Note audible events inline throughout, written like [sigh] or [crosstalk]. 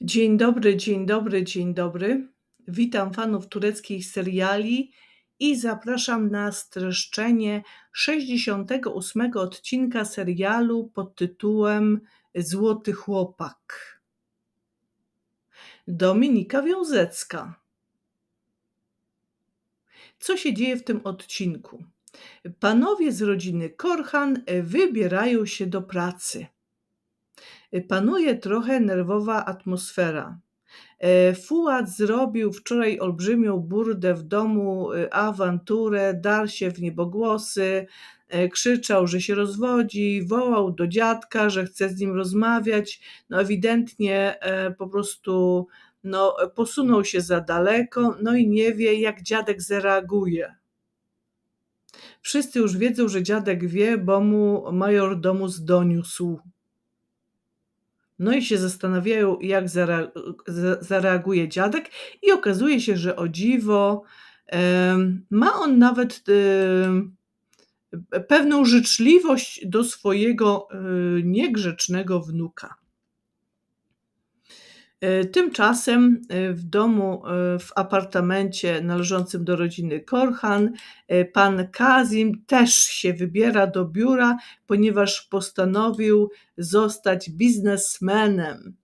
Dzień dobry, dzień dobry, dzień dobry. Witam fanów tureckich seriali i zapraszam na streszczenie 68 odcinka serialu pod tytułem Złoty Chłopak. Dominika Wiązecka. Co się dzieje w tym odcinku? Panowie z rodziny Korhan wybierają się do pracy panuje trochę nerwowa atmosfera. E, Fuad zrobił wczoraj olbrzymią burdę w domu, e, awanturę, dar się w niebogłosy, e, krzyczał, że się rozwodzi, wołał do dziadka, że chce z nim rozmawiać. No ewidentnie po prostu no, posunął się za daleko, no i nie wie, jak dziadek zareaguje. Wszyscy już wiedzą, że dziadek wie, bo mu major domu zdoniósł. No i się zastanawiają, jak zareaguje dziadek, i okazuje się, że o dziwo ma on nawet pewną życzliwość do swojego e, niegrzecznego wnuka. E, tymczasem e, w domu, e, w apartamencie należącym do rodziny Korhan, pan Kazim też się wybiera do biura, ponieważ postanowił zostać biznesmenem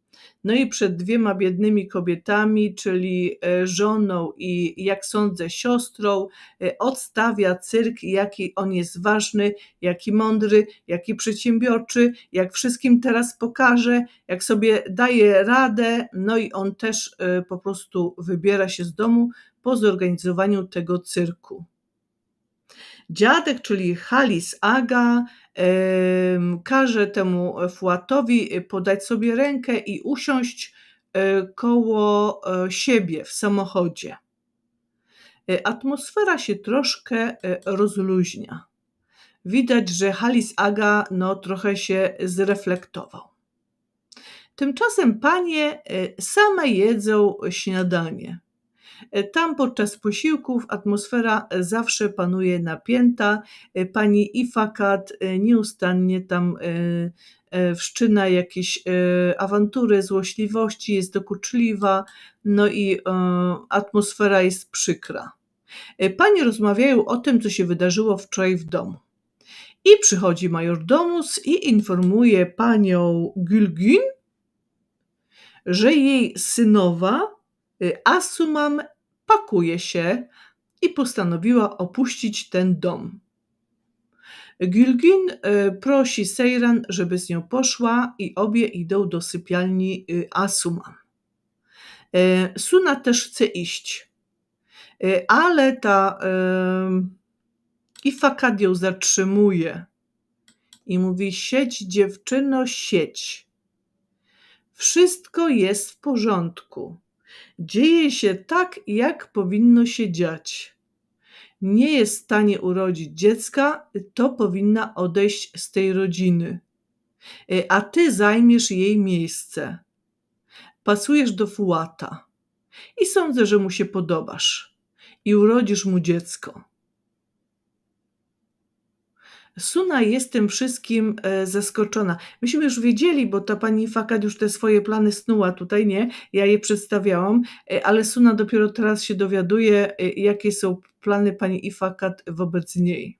no i przed dwiema biednymi kobietami, czyli e, żoną i jak sądzę siostrą, e, odstawia cyrk, jaki on jest ważny, jaki mądry, jaki przedsiębiorczy, jak wszystkim teraz pokaże, jak sobie daje radę, no i on też e, po prostu wybiera się z domu po zorganizowaniu tego cyrku. Dziadek, czyli Halis Aga, każe temu Fuatowi y, podać sobie rękę i usiąść y, koło e, siebie w samochodzie. E, atmosfera się troszkę e, rozluźnia. Widać, że Halis Aga no, trochę się zreflektował. Tymczasem panie same jedzą śniadanie. Tam podczas posiłków atmosfera zawsze panuje napięta. Pani Ifakat e, nieustannie tam e, e, wszczyna jakieś awantury, złośliwości, jest dokuczliwa, no i atmosfera jest przykra. Panie rozmawiają o tym, co się wydarzyło wczoraj w domu. I przychodzi majordomus i informuje panią Gülgün, że jej synowa Asumam pakuje się i postanowiła opuścić ten dom. Gilgin y, prosi Sejran, żeby z nią poszła i obie idą do sypialni y, Asuma. Y, Suna też chce iść, ale ta Ifakad ją zatrzymuje i mówi sieć dziewczyno sieć. Wszystko jest w porządku. Dzieje się tak, jak powinno się dziać. Nie jest w stanie urodzić dziecka, to powinna odejść z tej rodziny, e, a ty zajmiesz jej miejsce. Pasujesz do fułata i sądzę, że mu się podobasz i urodzisz mu dziecko. Suna jest tym wszystkim e, zaskoczona. Myśmy już wiedzieli, bo ta pani Fakad już te swoje plany snuła tutaj, nie? Ja je przedstawiałam, e, ale Suna dopiero teraz się dowiaduje, e, jakie są plany pani Ifakat wobec niej.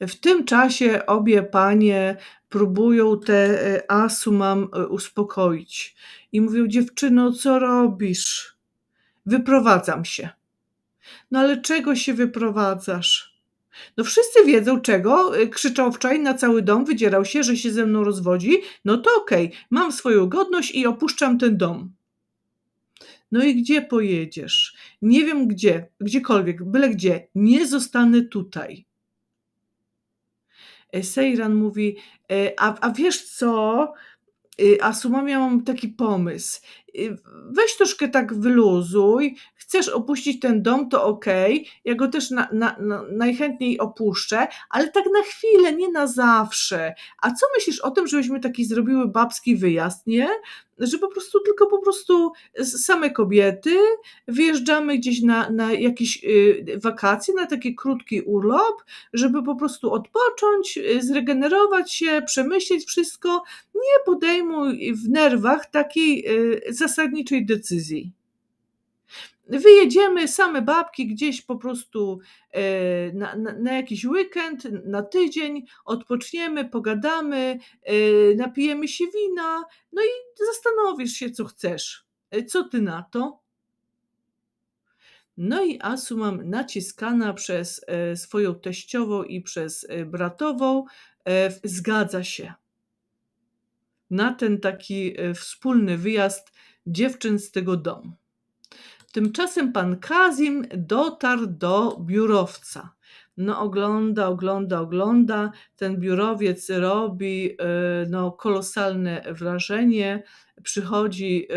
W tym czasie obie panie próbują te Asumam uspokoić i mówią: Dziewczyno, co robisz? Wyprowadzam się. No ale czego się wyprowadzasz? No wszyscy wiedzą czego, y, krzyczał wczoraj na cały dom, wydzierał się, że się ze mną rozwodzi. No to okej, okay. mam swoją godność i opuszczam ten dom. No i gdzie pojedziesz? Nie wiem gdzie, gdziekolwiek, byle gdzie. Nie zostanę tutaj. E, Sejran mówi, e, a, a wiesz co, e, a Suma miałam taki pomysł. Y, weź troszkę tak wyluzuj, chcesz opuścić ten dom, to okej, ja go też na, na, na, najchętniej opuszczę, ale tak na chwilę, nie na zawsze. A co myślisz o tym, żebyśmy taki zrobiły babski wyjazd, nie? Że po prostu tylko po prostu same kobiety wyjeżdżamy gdzieś na, na jakieś y, wakacje, na taki krótki urlop, żeby po prostu odpocząć, y, zregenerować się, przemyśleć wszystko. Nie podejmuj w nerwach takiej zasadniczej decyzji. Wyjedziemy same babki gdzieś po prostu e, na, na, na, jakiś weekend, na tydzień, odpoczniemy, pogadamy, e, napijemy się wina, no i zastanowisz się, co chcesz. E, co ty na to? No i Asu mam naciskana przez swoją teściową i przez bratową, zgadza się na ten taki wspólny wyjazd dziewczyn z tego domu. Tymczasem pan Kazim dotarł do biurowca. No, ogląda, ogląda, ogląda. Ten biurowiec robi y, no, kolosalne wrażenie. Przychodzi y,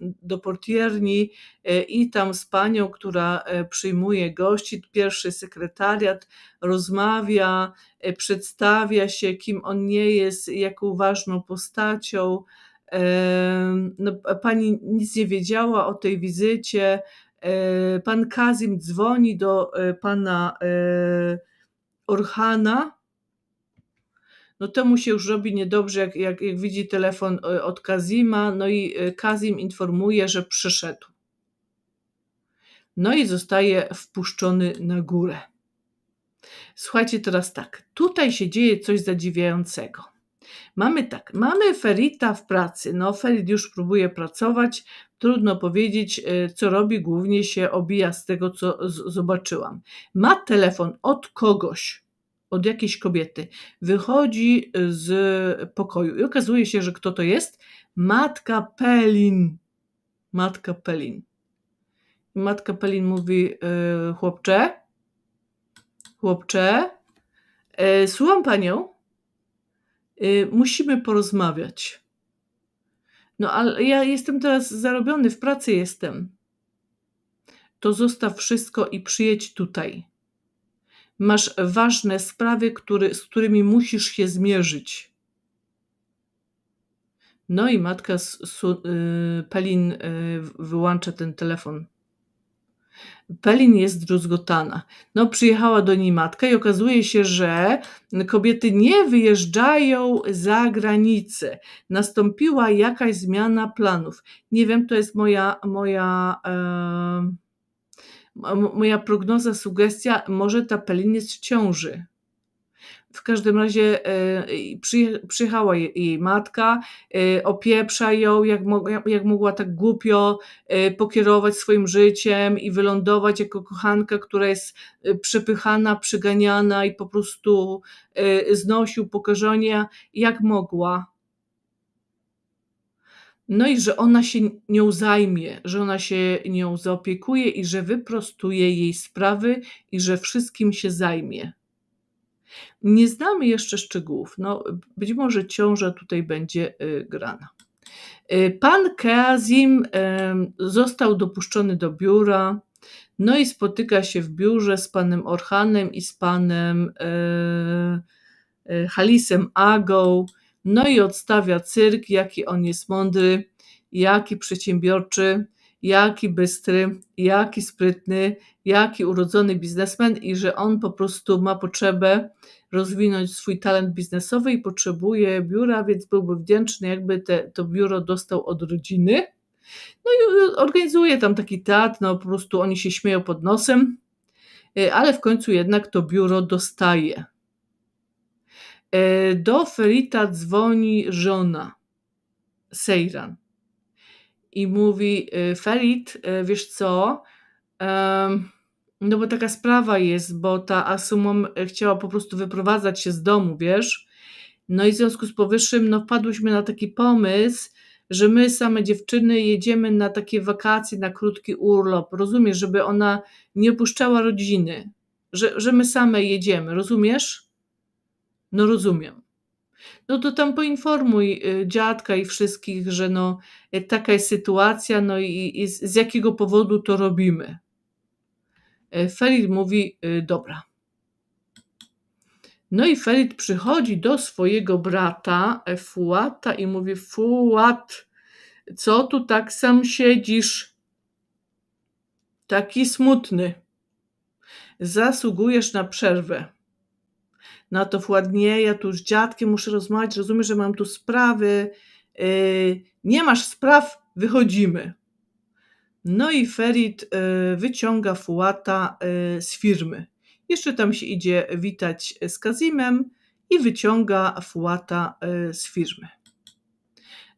do portierni y, i tam z panią, która przyjmuje gości, pierwszy sekretariat, rozmawia, przedstawia się, kim on nie jest, jaką ważną postacią. No, pani nic nie wiedziała o tej wizycie. E, pan Kazim dzwoni do e, pana e, Orhana. No temu się już robi niedobrze, jak, jak, jak widzi telefon od Kazima. No i Kazim informuje, że przyszedł. No i zostaje wpuszczony na górę. Słuchajcie teraz tak. Tutaj się dzieje coś zadziwiającego. Mamy tak, mamy Ferita w pracy. No, Ferit już próbuje pracować. Trudno powiedzieć, y, co robi, głównie się obija z tego, co zobaczyłam. Ma telefon od kogoś, od jakiejś kobiety. Wychodzi y, z pokoju i okazuje się, że kto to jest? Matka Pelin. Matka Pelin. Matka Pelin mówi: y, Chłopcze, chłopcze, słucham panią. Y, musimy porozmawiać. No ale ja jestem teraz zarobiony, w pracy jestem. To zostaw wszystko i przyjedź tutaj. Masz ważne sprawy, który, z którymi musisz się zmierzyć. No i matka z, y, Pelin y, wyłącza ten telefon. Pelin jest druzgotana. No, przyjechała do niej matka i okazuje się, że kobiety nie wyjeżdżają za granicę. Nastąpiła jakaś zmiana planów. Nie wiem, to jest moja, moja, e, moja prognoza, sugestia. Może ta Pelin jest w ciąży w każdym razie e, przyjechała jej matka, e, opieprza ją, jak, jak mogła tak głupio e, pokierować swoim życiem i wylądować jako kochanka, która jest przepychana, przyganiana i po prostu znosił pokażenia, jak mogła. No i że ona się nią zajmie, że ona się nią zaopiekuje i że wyprostuje jej sprawy i że wszystkim się zajmie. Nie znamy jeszcze szczegółów, no, być może ciąża tutaj będzie e, grana. E, pan Keazim e, został dopuszczony do biura, no i spotyka się w biurze z panem Orhanem i z panem Halisem Agą, no i odstawia cyrk, jaki on jest mądry, jaki przedsiębiorczy, jaki bystry, jaki sprytny, jaki urodzony biznesmen i że on po prostu ma potrzebę rozwinąć swój talent biznesowy i potrzebuje biura, więc byłby wdzięczny, jakby te, to biuro dostał od rodziny. No i y, organizuje tam taki teatr, no po prostu oni się śmieją pod nosem, y, ale w końcu jednak to biuro dostaje. Y, do Felita dzwoni żona Sejran i mówi: y, Felid, y, wiesz co? No bo taka sprawa jest, bo ta Asumą y, chciała po prostu wyprowadzać się z domu, wiesz? No i w związku z powyższym, no wpadłyśmy na taki pomysł, że my same dziewczyny jedziemy na takie wakacje, na krótki urlop, rozumiesz, żeby ona nie opuszczała rodziny, że, że my same jedziemy, rozumiesz? No rozumiem no to tam poinformuj y, dziadka i wszystkich, że no, y, taka jest sytuacja, no i, i z, z jakiego powodu to robimy. Y, Felid mówi, dobra. No i Felid przychodzi do swojego brata Fuata i mówi, Fuat, co tu tak sam siedzisz? Taki smutny. Zasługujesz na przerwę na to władnie, ja tu z dziadkiem muszę rozmawiać, rozumiem, że mam tu sprawy, yy, nie masz spraw, wychodzimy. No i Ferit yy, wyciąga Fułata yy, z firmy. Jeszcze tam się idzie witać z Kazimem i wyciąga Fułata z firmy.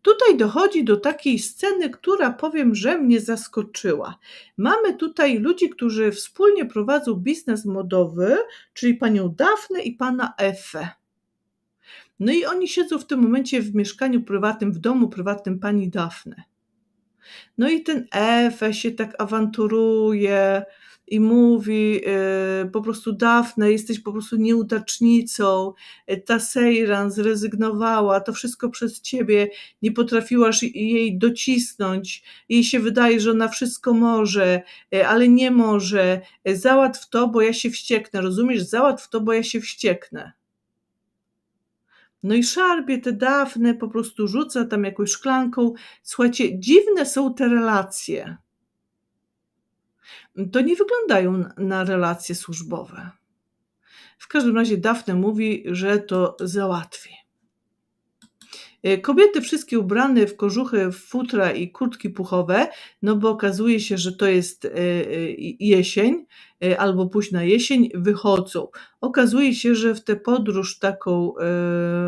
Tutaj dochodzi do takiej sceny, która powiem, że mnie zaskoczyła. Mamy tutaj ludzi, którzy wspólnie prowadzą biznes modowy, czyli panią Dafnę i pana Efe. No i oni siedzą w tym momencie w mieszkaniu prywatnym, w domu prywatnym pani Dafny. No i ten Efe się tak awanturuje, i mówi e, po prostu Dafne, jesteś po prostu nieudacznicą, e, ta Sejran zrezygnowała, to wszystko przez ciebie, nie potrafiłaś jej docisnąć, jej się wydaje, że ona wszystko może, e, ale nie może, załatw to, bo ja się wścieknę, rozumiesz, załatw to, bo ja się wścieknę. No i szarpie te Dawne po prostu rzuca tam jakąś szklanką. Słuchajcie, dziwne są te relacje to nie wyglądają na relacje służbowe. W każdym razie Dafne mówi, że to załatwi. E, kobiety wszystkie ubrane w kożuchy, w futra i kurtki puchowe, no bo okazuje się, że to jest e, e, jesień albo późna jesień, wychodzą. Okazuje się, że w tę podróż taką,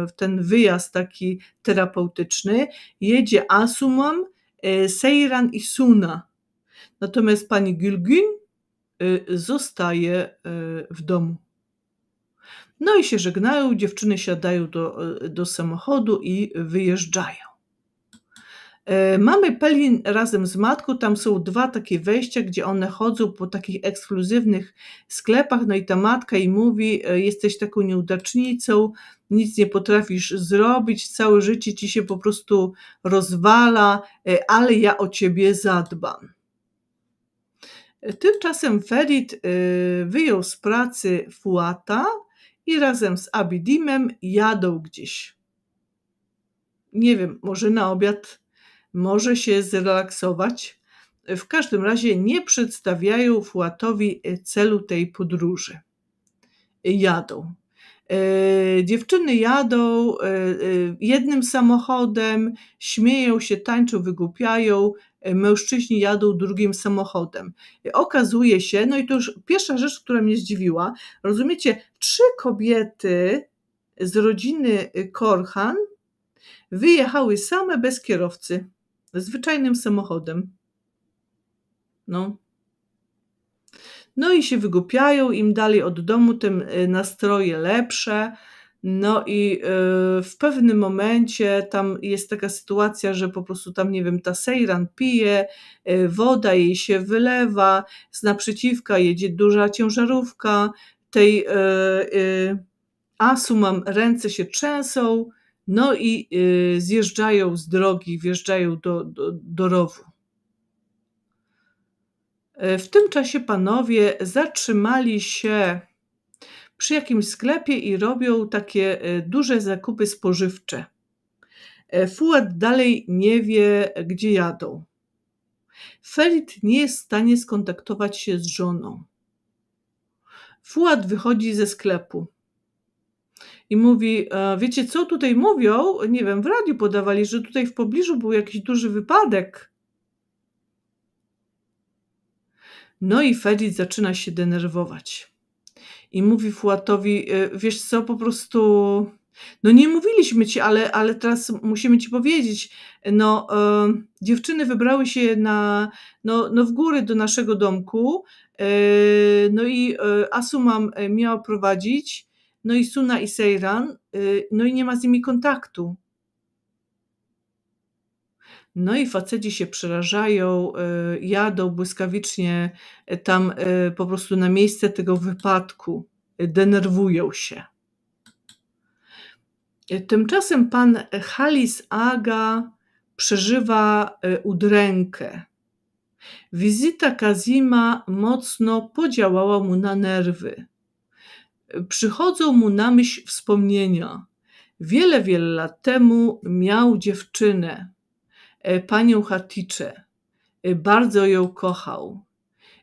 w ten wyjazd taki terapeutyczny jedzie Asumam, Seiran i Suna Natomiast pani Gilgin y, zostaje y, w domu. No i się żegnają, dziewczyny siadają do, y, do samochodu i wyjeżdżają. E, mamy Pelin razem z matką, tam są dwa takie wejścia, gdzie one chodzą po takich ekskluzywnych sklepach, no i ta matka i mówi, e, jesteś taką nieudacznicą, nic nie potrafisz zrobić, całe życie ci się po prostu rozwala, e, ale ja o ciebie zadbam. Tymczasem Ferit y, wyjął z pracy Fuata i razem z Abidimem jadą gdzieś. Nie wiem, może na obiad, może się zrelaksować. W każdym razie nie przedstawiają Fuatowi y, celu tej podróży. Jadą. Y, dziewczyny jadą jednym samochodem, śmieją się, tańczą, wygłupiają mężczyźni jadą drugim samochodem. Okazuje się, no i to już pierwsza rzecz, która mnie zdziwiła, rozumiecie, trzy kobiety z rodziny y, Korhan wyjechały same bez kierowcy, zwyczajnym samochodem. No. No i się wygupiają, im dalej od domu, tym y, nastroje lepsze. No i y, w pewnym momencie tam jest taka sytuacja, że po prostu tam, nie wiem, ta Sejran pije, y, woda jej się wylewa, z naprzeciwka jedzie duża ciężarówka, tej y, Asu mam ręce się trzęsą, no i zjeżdżają z drogi, wjeżdżają do, do, do rowu. W tym czasie panowie zatrzymali się przy jakimś sklepie i robią takie e, duże zakupy spożywcze. E, Fuad dalej nie wie, gdzie jadą. Felit nie jest w stanie skontaktować się z żoną. Fuad wychodzi ze sklepu i mówi: e, Wiecie, co tutaj mówią? Nie wiem, w radiu podawali, że tutaj w pobliżu był jakiś duży wypadek. No i Felit zaczyna się denerwować i mówi Fuatowi, y, wiesz co, po prostu, no nie mówiliśmy ci, ale, ale teraz musimy ci powiedzieć, no e, dziewczyny wybrały się na, no, no w góry do naszego domku, e, no i e, Asumam miała prowadzić, no i Suna i Sejran, no i nie ma z nimi kontaktu. No i faceci się przerażają, y, jadą błyskawicznie y, tam y, po prostu na miejsce tego wypadku, denerwują się. Tymczasem pan Halis Aga przeżywa udrękę. Wizyta Kazima mocno podziałała mu na nerwy. Przychodzą mu na myśl wspomnienia. Wiele, wiele lat temu miał dziewczynę, E, panią Haticze. E, bardzo ją kochał.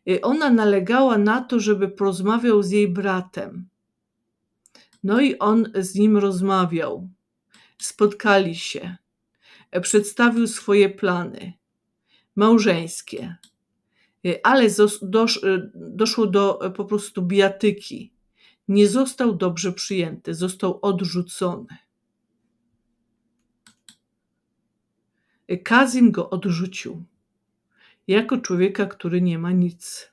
E, ona nalegała na to, żeby porozmawiał z jej bratem. No i on z nim rozmawiał. Spotkali się. Przedstawił swoje plany małżeńskie, ale doszło do po prostu bijatyki. Nie został dobrze przyjęty, został odrzucony. Kazim go odrzucił jako człowieka, który nie ma nic.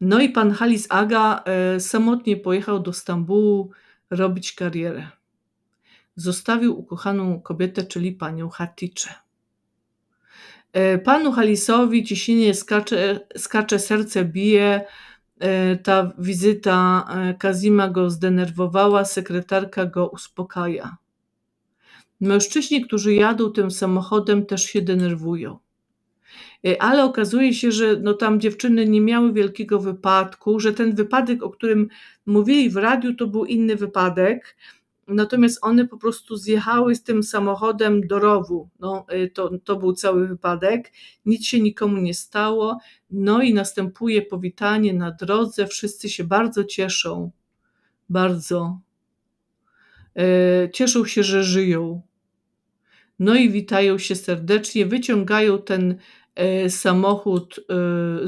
No i pan Halis Aga e, samotnie pojechał do Stambułu robić karierę. Zostawił ukochaną kobietę, czyli panią Hatice. E, panu Halisowi ciśnienie skacze, skacze, serce bije. E, ta wizyta Kazima go zdenerwowała, sekretarka go uspokaja. Mężczyźni, którzy jadą tym samochodem, też się denerwują. E, ale okazuje się, że no tam dziewczyny nie miały wielkiego wypadku, że ten wypadek, o którym mówili w radiu, to był inny wypadek, natomiast one po prostu zjechały z tym samochodem do rowu. No, e, to, to był cały wypadek, nic się nikomu nie stało, no i następuje powitanie na drodze, wszyscy się bardzo cieszą, bardzo. E, cieszą się, że żyją no i witają się serdecznie, wyciągają ten e, samochód e,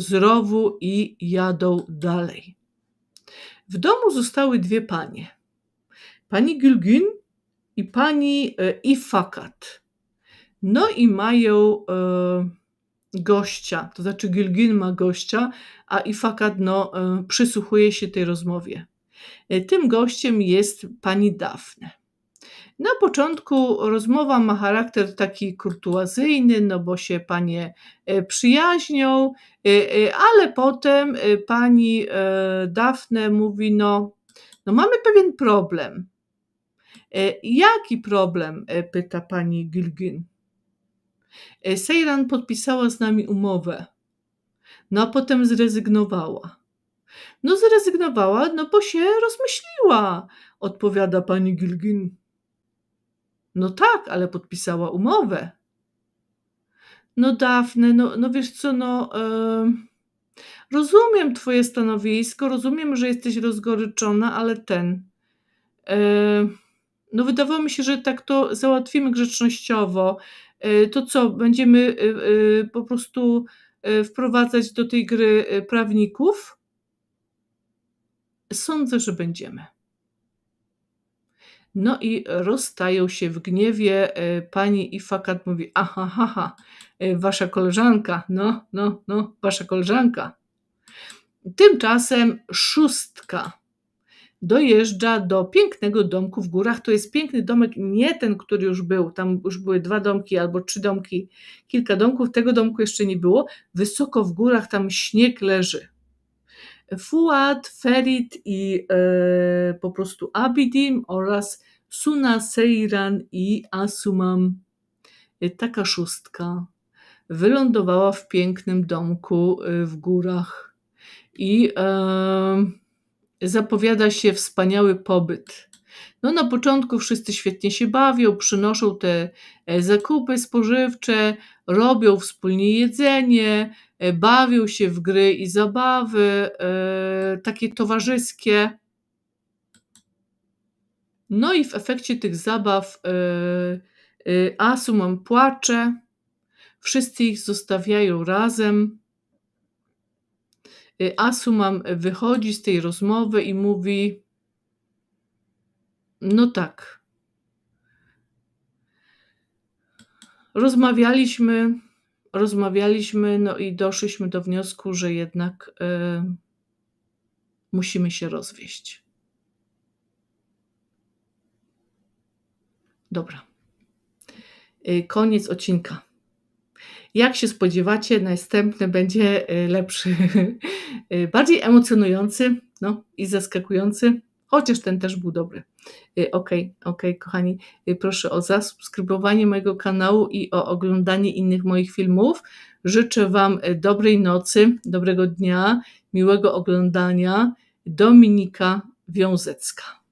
z rowu i jadą dalej. W domu zostały dwie panie. Pani Gilgin i pani e, Ifakat. No i mają gościa, to znaczy Gilgin ma gościa, a Ifakat no, przysłuchuje się tej rozmowie. Tym gościem jest pani Dafne. Na początku rozmowa ma charakter taki kurtuazyjny, no bo się panie e, przyjaźnią, e, e, ale potem pani Dafne mówi: No, no mamy pewien problem. Jaki problem? pyta pani Gilgin. Sejran podpisała z nami umowę, no a potem zrezygnowała. No, zrezygnowała, no bo się rozmyśliła, odpowiada pani Gilgin. No tak, ale podpisała umowę. No Dafne, no, no wiesz co, no rozumiem twoje stanowisko, rozumiem, że jesteś rozgoryczona, ale ten... no wydawało mi się, że tak to załatwimy grzecznościowo. E, to co, będziemy e, e, po prostu wprowadzać do tej gry prawników? Sądzę, że będziemy. No i rozstają się w gniewie. E, pani Ifakat mówi, aha, ha ha e, wasza koleżanka, no, no, no, wasza koleżanka. Tymczasem szóstka dojeżdża do pięknego domku w górach. To jest piękny domek, nie ten, który już był. Tam już były dwa domki albo trzy domki, kilka domków. Tego domku jeszcze nie było. Wysoko w górach tam śnieg leży. Fuad, Ferit i e, po prostu Abidim oraz Suna, Seiran i Asumam. E, taka szóstka wylądowała w pięknym domku e, w górach i e, zapowiada się wspaniały pobyt. No, na początku wszyscy świetnie się bawią, przynoszą te e, zakupy spożywcze, robią wspólnie jedzenie, E, bawił się w gry i zabawy e, takie towarzyskie. No i w efekcie tych zabaw e, Asumon płacze, wszyscy ich zostawiają razem. Asumam wychodzi z tej rozmowy i mówi: No tak. Rozmawialiśmy rozmawialiśmy, no i doszliśmy do wniosku, że jednak y, musimy się rozwieść. Dobra. Y, koniec odcinka. Jak się spodziewacie, następny będzie y, lepszy, [laughs] y, bardziej emocjonujący no, i zaskakujący chociaż ten też był dobry. Y, okej, okay, okej, okay, kochani, y, proszę o zasubskrybowanie mojego kanału i o oglądanie innych moich filmów. Życzę Wam y, dobrej nocy, dobrego dnia, miłego oglądania. Dominika Wiązecka.